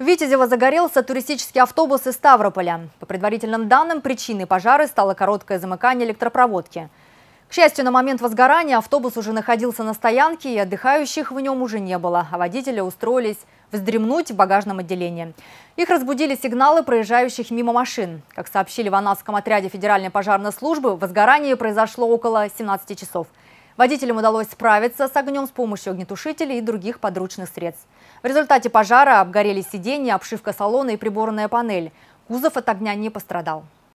В Витязево загорелся туристический автобус из Ставрополя. По предварительным данным, причиной пожара стало короткое замыкание электропроводки. К счастью, на момент возгорания автобус уже находился на стоянке, и отдыхающих в нем уже не было, а водители устроились вздремнуть в багажном отделении. Их разбудили сигналы проезжающих мимо машин. Как сообщили в Анасском отряде Федеральной пожарной службы, возгорание произошло около 17 часов. Водителям удалось справиться с огнем с помощью огнетушителей и других подручных средств. В результате пожара обгорели сиденья, обшивка салона и приборная панель. Кузов от огня не пострадал.